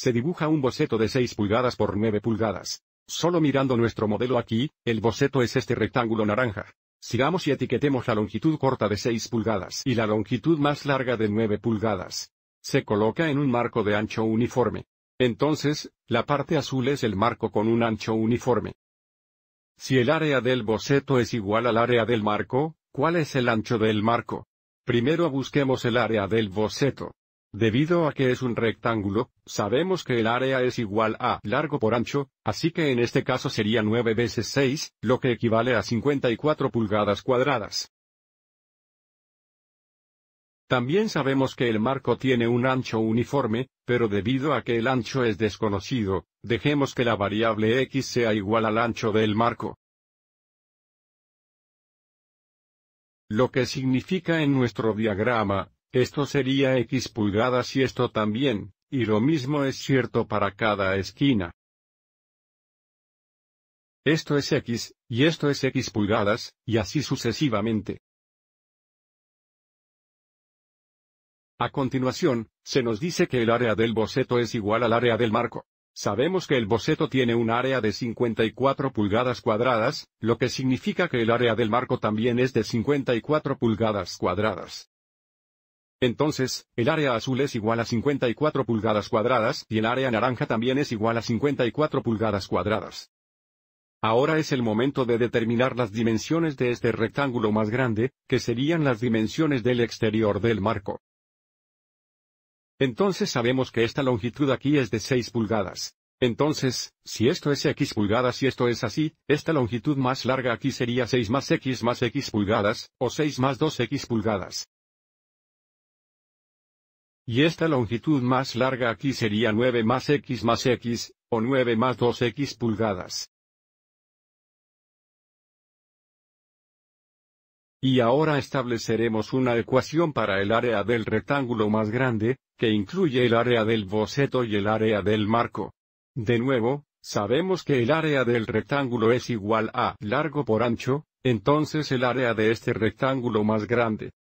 Se dibuja un boceto de 6 pulgadas por 9 pulgadas. Solo mirando nuestro modelo aquí, el boceto es este rectángulo naranja. Sigamos y etiquetemos la longitud corta de 6 pulgadas y la longitud más larga de 9 pulgadas. Se coloca en un marco de ancho uniforme. Entonces, la parte azul es el marco con un ancho uniforme. Si el área del boceto es igual al área del marco, ¿cuál es el ancho del marco? Primero busquemos el área del boceto. Debido a que es un rectángulo, sabemos que el área es igual a largo por ancho, así que en este caso sería 9 veces 6, lo que equivale a 54 pulgadas cuadradas. También sabemos que el marco tiene un ancho uniforme, pero debido a que el ancho es desconocido, dejemos que la variable x sea igual al ancho del marco. Lo que significa en nuestro diagrama, esto sería x pulgadas y esto también, y lo mismo es cierto para cada esquina. Esto es x, y esto es x pulgadas, y así sucesivamente. A continuación, se nos dice que el área del boceto es igual al área del marco. Sabemos que el boceto tiene un área de 54 pulgadas cuadradas, lo que significa que el área del marco también es de 54 pulgadas cuadradas. Entonces, el área azul es igual a 54 pulgadas cuadradas y el área naranja también es igual a 54 pulgadas cuadradas. Ahora es el momento de determinar las dimensiones de este rectángulo más grande, que serían las dimensiones del exterior del marco. Entonces sabemos que esta longitud aquí es de 6 pulgadas. Entonces, si esto es x pulgadas y esto es así, esta longitud más larga aquí sería 6 más x más x pulgadas, o 6 más 2x pulgadas. Y esta longitud más larga aquí sería 9 más x más x, o 9 más 2x pulgadas. Y ahora estableceremos una ecuación para el área del rectángulo más grande, que incluye el área del boceto y el área del marco. De nuevo, sabemos que el área del rectángulo es igual a largo por ancho, entonces el área de este rectángulo más grande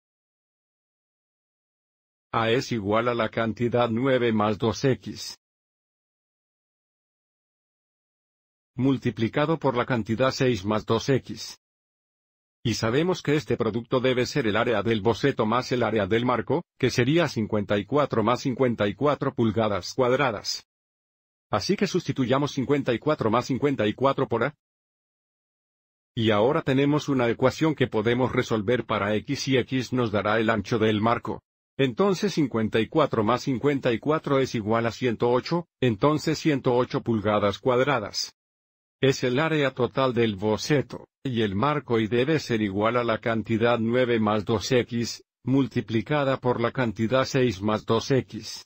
a es igual a la cantidad 9 más 2x. Multiplicado por la cantidad 6 más 2x. Y sabemos que este producto debe ser el área del boceto más el área del marco, que sería 54 más 54 pulgadas cuadradas. Así que sustituyamos 54 más 54 por A. Y ahora tenemos una ecuación que podemos resolver para x y x nos dará el ancho del marco. Entonces 54 más 54 es igual a 108, entonces 108 pulgadas cuadradas. Es el área total del boceto, y el marco y debe ser igual a la cantidad 9 más 2x, multiplicada por la cantidad 6 más 2x.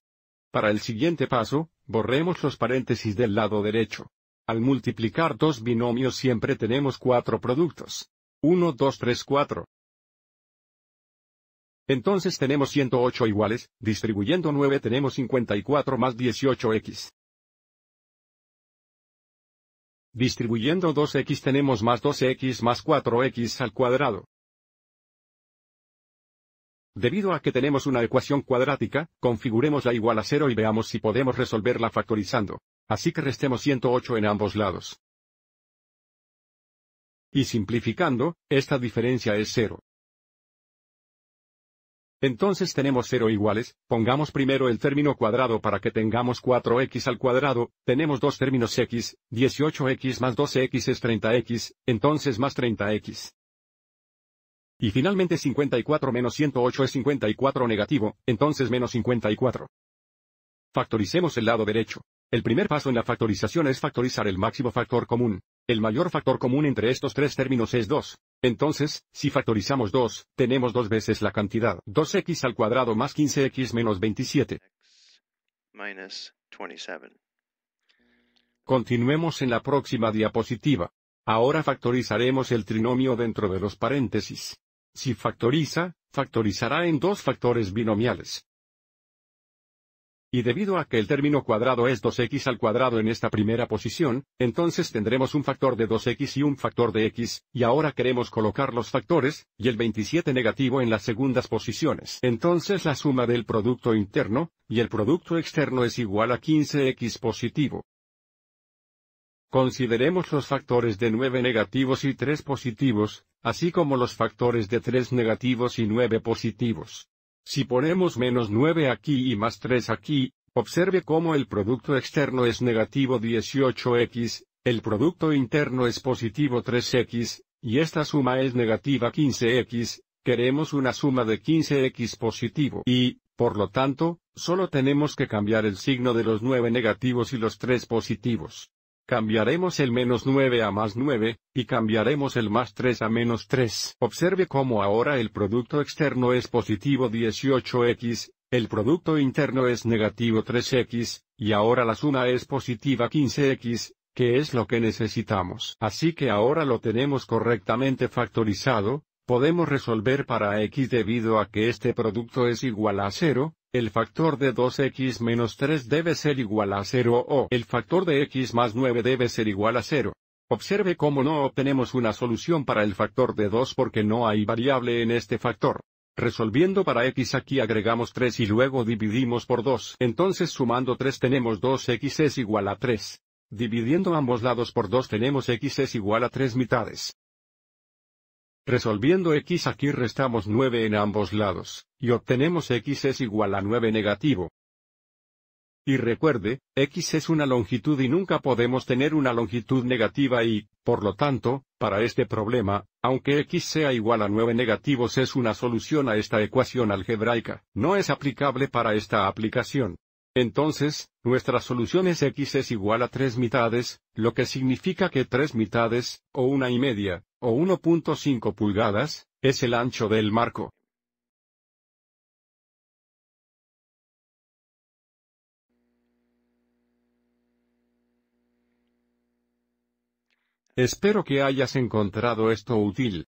Para el siguiente paso, borremos los paréntesis del lado derecho. Al multiplicar dos binomios siempre tenemos cuatro productos. 1, 2, 3, 4. Entonces tenemos 108 iguales, distribuyendo 9 tenemos 54 más 18x. Distribuyendo 2x tenemos más 12x más 4x al cuadrado. Debido a que tenemos una ecuación cuadrática, la igual a 0 y veamos si podemos resolverla factorizando. Así que restemos 108 en ambos lados. Y simplificando, esta diferencia es 0. Entonces tenemos 0 iguales, pongamos primero el término cuadrado para que tengamos 4x al cuadrado, tenemos dos términos x, 18x más 12x es 30x, entonces más 30x. Y finalmente 54 menos 108 es 54 negativo, entonces menos 54. Factoricemos el lado derecho. El primer paso en la factorización es factorizar el máximo factor común. El mayor factor común entre estos tres términos es 2. Entonces, si factorizamos 2, tenemos dos veces la cantidad 2x al cuadrado más 15x menos 27. Continuemos en la próxima diapositiva. Ahora factorizaremos el trinomio dentro de los paréntesis. Si factoriza, factorizará en dos factores binomiales. Y debido a que el término cuadrado es 2x al cuadrado en esta primera posición, entonces tendremos un factor de 2x y un factor de x, y ahora queremos colocar los factores, y el 27 negativo en las segundas posiciones. Entonces la suma del producto interno, y el producto externo es igual a 15x positivo. Consideremos los factores de 9 negativos y 3 positivos, así como los factores de 3 negativos y 9 positivos. Si ponemos menos 9 aquí y más 3 aquí, observe cómo el producto externo es negativo 18x, el producto interno es positivo 3x, y esta suma es negativa 15x, queremos una suma de 15x positivo y, por lo tanto, solo tenemos que cambiar el signo de los 9 negativos y los 3 positivos. Cambiaremos el menos 9 a más 9, y cambiaremos el más 3 a menos 3. Observe cómo ahora el producto externo es positivo 18x, el producto interno es negativo 3x, y ahora la suma es positiva 15x, que es lo que necesitamos. Así que ahora lo tenemos correctamente factorizado, podemos resolver para x debido a que este producto es igual a 0, el factor de 2x menos 3 debe ser igual a 0 o el factor de x más 9 debe ser igual a 0. Observe cómo no obtenemos una solución para el factor de 2 porque no hay variable en este factor. Resolviendo para x aquí agregamos 3 y luego dividimos por 2. Entonces sumando 3 tenemos 2x es igual a 3. Dividiendo ambos lados por 2 tenemos x es igual a 3 mitades. Resolviendo x aquí restamos 9 en ambos lados, y obtenemos x es igual a 9 negativo. Y recuerde, x es una longitud y nunca podemos tener una longitud negativa y, por lo tanto, para este problema, aunque x sea igual a 9 negativos es una solución a esta ecuación algebraica, no es aplicable para esta aplicación. Entonces, nuestra solución es x es igual a 3 mitades, lo que significa que 3 mitades, o una y media, o 1.5 pulgadas, es el ancho del marco. Espero que hayas encontrado esto útil.